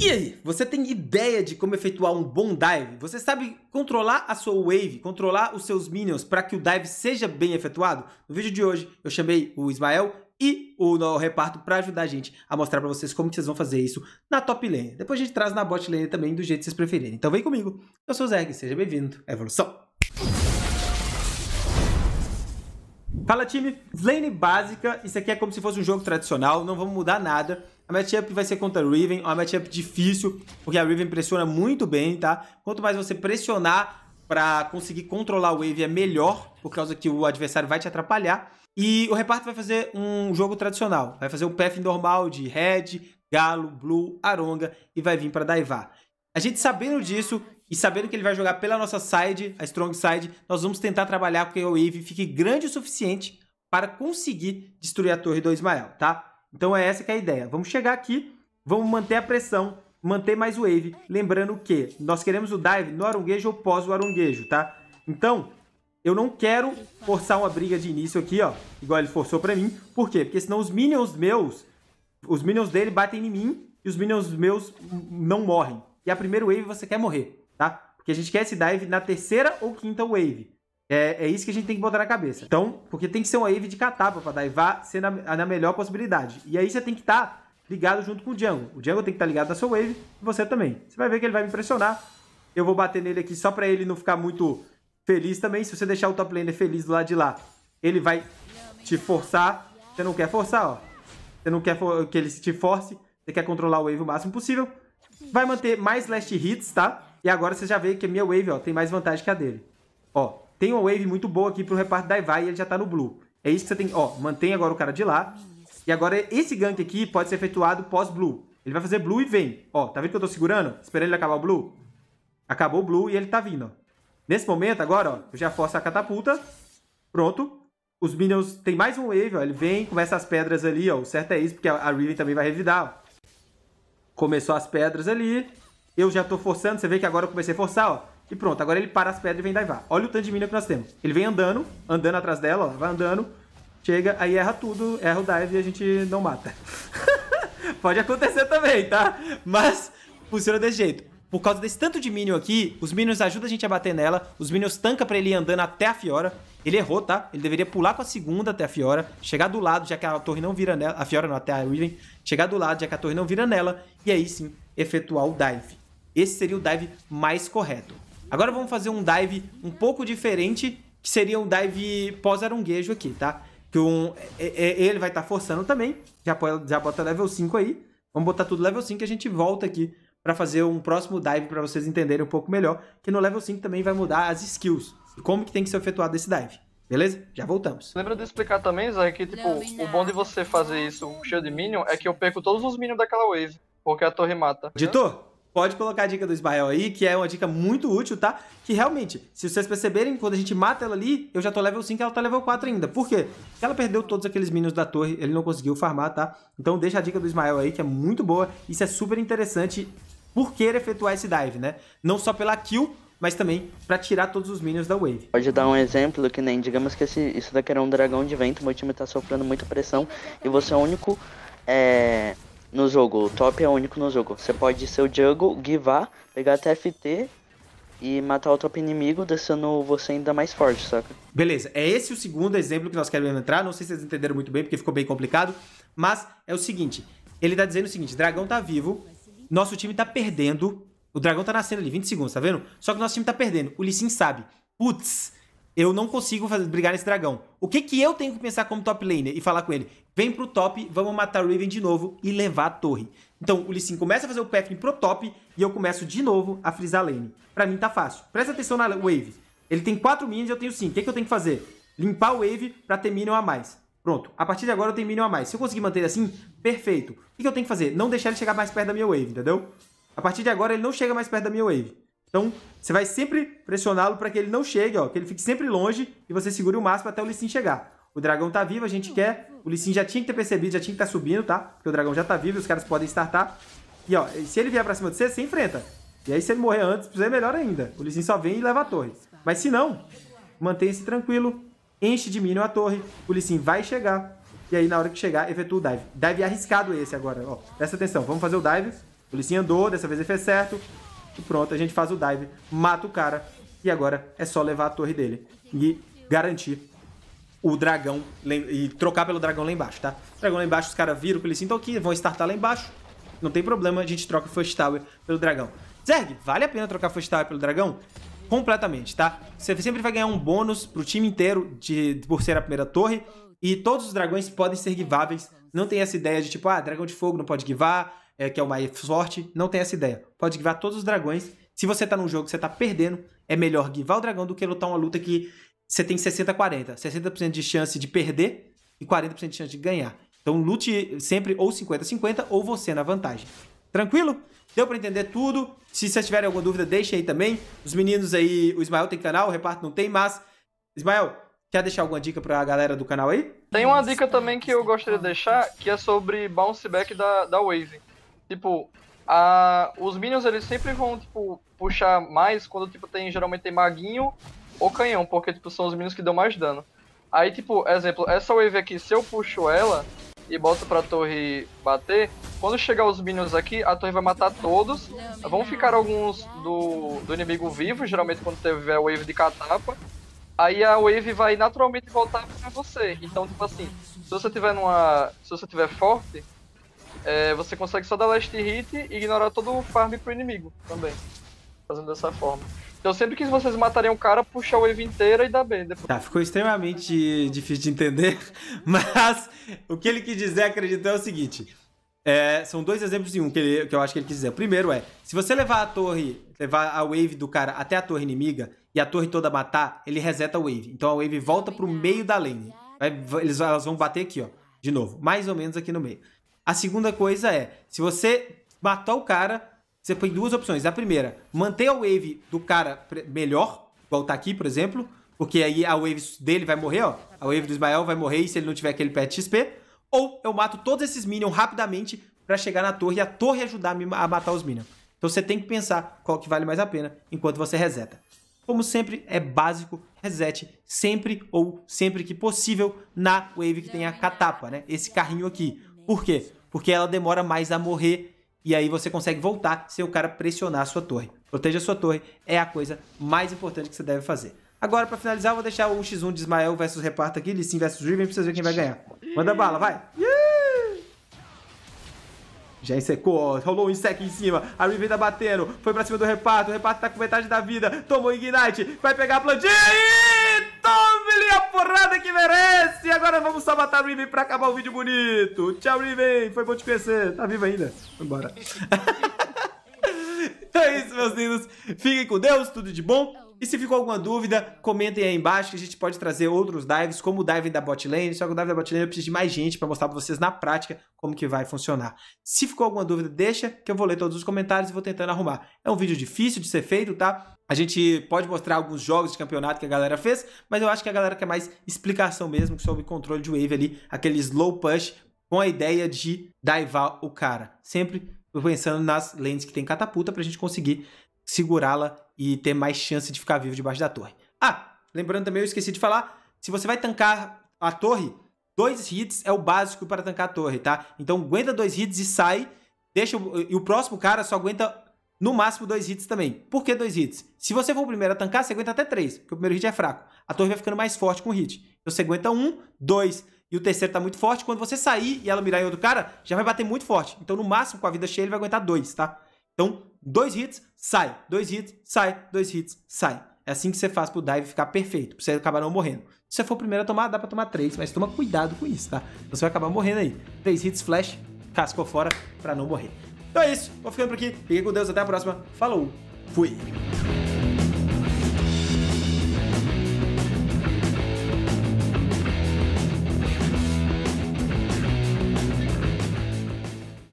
E aí, você tem ideia de como efetuar um bom dive? Você sabe controlar a sua wave, controlar os seus minions para que o dive seja bem efetuado? No vídeo de hoje eu chamei o Ismael e o novo reparto para ajudar a gente a mostrar para vocês como vocês vão fazer isso na top lane. Depois a gente traz na bot lane também do jeito que vocês preferirem. Então vem comigo. Eu sou o Zerg, seja bem-vindo à evolução. Fala time, lane básica, isso aqui é como se fosse um jogo tradicional, não vamos mudar nada. A matchup vai ser contra a Riven, é uma matchup difícil, porque a Riven pressiona muito bem, tá? Quanto mais você pressionar para conseguir controlar o wave é melhor, por causa que o adversário vai te atrapalhar. E o reparto vai fazer um jogo tradicional, vai fazer o um path normal de red, galo, blue, aronga e vai vir para daivar. A gente sabendo disso e sabendo que ele vai jogar pela nossa side, a strong side, nós vamos tentar trabalhar com que o wave fique grande o suficiente para conseguir destruir a torre do Ismael, tá? Então é essa que é a ideia. Vamos chegar aqui, vamos manter a pressão, manter mais wave. Lembrando que nós queremos o dive no aronguejo ou pós o aronguejo, tá? Então, eu não quero forçar uma briga de início aqui, ó. Igual ele forçou pra mim. Por quê? Porque senão os minions meus, os minions dele batem em mim e os minions meus não morrem. E a primeira wave você quer morrer, tá? Porque a gente quer esse dive na terceira ou quinta wave. É, é isso que a gente tem que botar na cabeça. Então, porque tem que ser uma wave de catapa pra daivar ser na, na melhor possibilidade. E aí você tem que estar tá ligado junto com o Django. O Django tem que estar tá ligado na sua wave e você também. Você vai ver que ele vai me pressionar. Eu vou bater nele aqui só pra ele não ficar muito feliz também. Se você deixar o top laner feliz do lado de lá, ele vai te forçar. Você não quer forçar, ó. Você não quer que ele te force. Você quer controlar o wave o máximo possível. Vai manter mais last hits, tá? E agora você já vê que a minha wave, ó, tem mais vantagem que a dele. Ó, tem uma wave muito boa aqui pro reparto da Ivai e ele já tá no blue. É isso que você tem... Ó, mantém agora o cara de lá. E agora esse gank aqui pode ser efetuado pós-blue. Ele vai fazer blue e vem. Ó, tá vendo que eu tô segurando? Esperando ele acabar o blue. Acabou o blue e ele tá vindo, ó. Nesse momento, agora, ó, eu já forço a catapulta. Pronto. Os minions... Tem mais um wave, ó. Ele vem, começa as pedras ali, ó. O certo é isso, porque a Riven também vai revidar, ó. Começou as pedras ali. Eu já tô forçando. Você vê que agora eu comecei a forçar, ó. E pronto, agora ele para as pedras e vem daivar. Olha o tanto de mina que nós temos. Ele vem andando, andando atrás dela, ó, vai andando, chega, aí erra tudo, erra o dive e a gente não mata. Pode acontecer também, tá? Mas funciona desse jeito. Por causa desse tanto de Minion aqui, os Minions ajudam a gente a bater nela, os Minions tanca pra ele ir andando até a Fiora. Ele errou, tá? Ele deveria pular com a segunda até a Fiora, chegar do lado, já que a torre não vira nela, a Fiora não, até a Riven, chegar do lado, já que a torre não vira nela, e aí sim, efetuar o dive. Esse seria o dive mais correto. Agora vamos fazer um dive um pouco diferente, que seria um dive pós-aranguejo aqui, tá? Que um, é, é, é, ele vai estar tá forçando também, já, já bota level 5 aí. Vamos botar tudo level 5 e a gente volta aqui para fazer um próximo dive para vocês entenderem um pouco melhor, que no level 5 também vai mudar as skills e como que tem que ser efetuado esse dive. Beleza? Já voltamos. Lembra de explicar também, Zé, que tipo, o bom de você fazer isso cheio de minion é que eu perco todos os minions daquela wave, porque a torre mata. Ditor, pode colocar a dica do Ismael aí, que é uma dica muito útil, tá? Que realmente, se vocês perceberem, quando a gente mata ela ali, eu já tô level 5 e ela tá level 4 ainda. Por quê? Porque ela perdeu todos aqueles minions da torre, ele não conseguiu farmar, tá? Então deixa a dica do Ismael aí, que é muito boa. Isso é super interessante por querer efetuar esse dive, né? Não só pela kill, mas também para tirar todos os minions da wave. Pode dar um exemplo que nem, digamos que esse, isso daqui era um dragão de vento, meu time tá sofrendo muita pressão e você é o único... É no jogo. O top é único no jogo. Você pode ser o jungle, givar, pegar a TFT e matar o top inimigo, deixando você ainda mais forte, saca? Beleza, é esse o segundo exemplo que nós queremos entrar. Não sei se vocês entenderam muito bem, porque ficou bem complicado. Mas é o seguinte: ele tá dizendo o seguinte: dragão tá vivo, nosso time tá perdendo. O dragão tá nascendo ali, 20 segundos, tá vendo? Só que nosso time tá perdendo. O Lee Sin sabe. Putz, eu não consigo fazer, brigar nesse dragão. O que que eu tenho que pensar como top laner? E falar com ele, vem pro top, vamos matar o Raven de novo e levar a torre. Então o Lee Sin começa a fazer o pathing pro top e eu começo de novo a frisar a lane. Pra mim tá fácil. Presta atenção na wave. Ele tem 4 minions e eu tenho 5. O que, que eu tenho que fazer? Limpar o wave pra ter minion a mais. Pronto, a partir de agora eu tenho minion a mais. Se eu conseguir manter assim, perfeito. O que, que eu tenho que fazer? Não deixar ele chegar mais perto da minha wave, entendeu? A partir de agora ele não chega mais perto da minha wave. Então, você vai sempre pressioná-lo para que ele não chegue, ó, que ele fique sempre longe e você segure o máximo até o Lissin chegar. O dragão tá vivo, a gente quer. O Lissin já tinha que ter percebido, já tinha que estar tá subindo, tá? Porque o dragão já tá vivo, os caras podem startar. E ó, se ele vier pra cima de você, você enfrenta. E aí, se ele morrer antes, é melhor ainda. O Lissin só vem e leva a torre. Mas se não, mantenha-se tranquilo. Enche de minion a torre. O Lissin vai chegar. E aí, na hora que chegar, efetua o dive. Dive arriscado esse agora, ó. Presta atenção, vamos fazer o dive. O Lissin andou, dessa vez ele fez certo. Pronto, a gente faz o dive, mata o cara. E agora é só levar a torre dele e garantir o dragão e trocar pelo dragão lá embaixo, tá? O dragão lá embaixo, os caras viram que eles sintam aqui, vão startar lá embaixo. Não tem problema, a gente troca o First Tower pelo dragão. Zerg, vale a pena trocar First Tower pelo dragão? Completamente, tá? Você sempre vai ganhar um bônus pro time inteiro de, por ser a primeira torre. E todos os dragões podem ser giváveis. Não tem essa ideia de tipo, ah, dragão de fogo não pode givar, é, que é o mais forte, não tem essa ideia. Pode guivar todos os dragões. Se você tá num jogo que você tá perdendo, é melhor guivar o dragão do que lutar uma luta que você tem 60-40. 60%, de chance de perder e 40% de chance de ganhar. Então lute sempre ou 50-50 ou você na vantagem. Tranquilo? Deu para entender tudo? Se vocês tiverem alguma dúvida, deixem aí também. Os meninos aí, o Ismael tem canal, o reparto não tem, mas... Ismael, quer deixar alguma dica para a galera do canal aí? Tem uma dica também que eu gostaria de deixar, que é sobre bounce back da, da Wave. Tipo, a, os minions eles sempre vão, tipo, puxar mais quando, tipo, tem, geralmente tem maguinho ou canhão, porque, tipo, são os minions que dão mais dano. Aí, tipo, exemplo, essa wave aqui, se eu puxo ela e boto pra torre bater, quando chegar os minions aqui, a torre vai matar todos. Vão ficar alguns do, do inimigo vivo, geralmente quando tiver a wave de catapa. Aí a wave vai naturalmente voltar pra você. Então, tipo assim, se você tiver numa. Se você tiver forte, é, você consegue só dar last hit e ignorar todo o farm pro inimigo também. Fazendo dessa forma. Então sempre que vocês matarem um cara, puxa a wave inteira e dá bem. Depois... Tá, ficou extremamente difícil de entender, mas o que ele quis dizer, acredito, é o seguinte. É, são dois exemplos em um que, ele, que eu acho que ele quis dizer. O primeiro é, se você levar a torre, levar a wave do cara até a torre inimiga e a torre toda matar, ele reseta a wave. Então a wave volta pro meio da lane. Vai, eles, elas vão bater aqui, ó, de novo. Mais ou menos aqui no meio. A segunda coisa é, se você matar o cara, você tem duas opções. A primeira, manter a wave do cara melhor, igual tá aqui, por exemplo, porque aí a wave dele vai morrer, ó. A wave do Ismael vai morrer e se ele não tiver aquele pet XP. Ou eu mato todos esses minions rapidamente para chegar na torre e a torre ajudar a matar os minions. Então você tem que pensar qual que vale mais a pena enquanto você reseta. Como sempre, é básico, resete sempre ou sempre que possível na wave que tem a catapa, né? Esse carrinho aqui. Por quê? Porque ela demora mais a morrer e aí você consegue voltar sem o cara pressionar a sua torre. Proteja a sua torre é a coisa mais importante que você deve fazer. Agora, para finalizar, eu vou deixar o x1 de Ismael versus Reparto aqui, Lissin versus Riven, pra vocês verem quem vai ganhar. Manda bala, vai! Já ensecou, rolou um insec em cima, a Riven tá batendo, foi pra cima do Reparto, o Reparto tá com metade da vida, tomou Ignite, vai pegar a plantinha que merece! E agora vamos só matar o Riven pra acabar o vídeo bonito. Tchau, Riven. Foi bom te conhecer. Tá vivo ainda? Vambora. então é isso, meus lindos. Fiquem com Deus, tudo de bom. E se ficou alguma dúvida, comentem aí embaixo que a gente pode trazer outros dives, como o dive da botlane, só que o dive da botlane eu preciso de mais gente para mostrar para vocês na prática como que vai funcionar. Se ficou alguma dúvida, deixa que eu vou ler todos os comentários e vou tentando arrumar. É um vídeo difícil de ser feito, tá? A gente pode mostrar alguns jogos de campeonato que a galera fez, mas eu acho que a galera quer mais explicação mesmo sobre controle de wave ali, aquele slow push com a ideia de divar o cara. Sempre pensando nas lentes que tem catapulta pra gente conseguir segurá-la e ter mais chance de ficar vivo debaixo da torre. Ah, lembrando também, eu esqueci de falar, se você vai tancar a torre, dois hits é o básico para tancar a torre, tá? Então aguenta dois hits e sai, deixa o, e o próximo cara só aguenta no máximo dois hits também. Por que dois hits? Se você for o primeiro a tancar, você aguenta até três, porque o primeiro hit é fraco. A torre vai ficando mais forte com o hit. Então você aguenta um, dois, e o terceiro tá muito forte. Quando você sair e ela mirar em outro cara, já vai bater muito forte. Então no máximo, com a vida cheia, ele vai aguentar dois, tá? Então dois hits, sai, dois hits, sai, dois hits, sai. É assim que você faz pro dive ficar perfeito, pra você acabar não morrendo. Se você for o primeiro a tomar, dá pra tomar três, mas toma cuidado com isso, tá? Você vai acabar morrendo aí. Três hits, flash, cascou fora pra não morrer. Então é isso, vou ficando por aqui. Fiquem com Deus, até a próxima. Falou, fui!